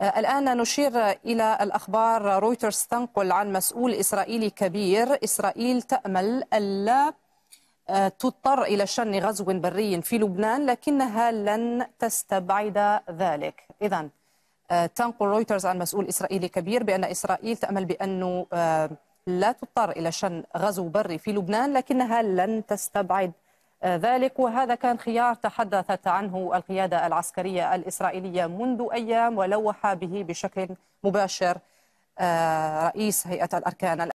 آه، الآن نشير إلى الأخبار رويترز تنقل عن مسؤول إسرائيلي كبير إسرائيل تأمل ألا آه، تضطر إلى شن غزو بري في لبنان لكنها لن تستبعد ذلك إذا آه، تنقل رويترز عن مسؤول إسرائيلي كبير بأن إسرائيل تأمل بأنه لا تضطر إلى شن غزو بري في لبنان لكنها لن تستبعد آه، ذلك وهذا كان خيار تحدثت عنه القيادة العسكرية الإسرائيلية منذ أيام ولوح به بشكل مباشر آه، رئيس هيئة الأركان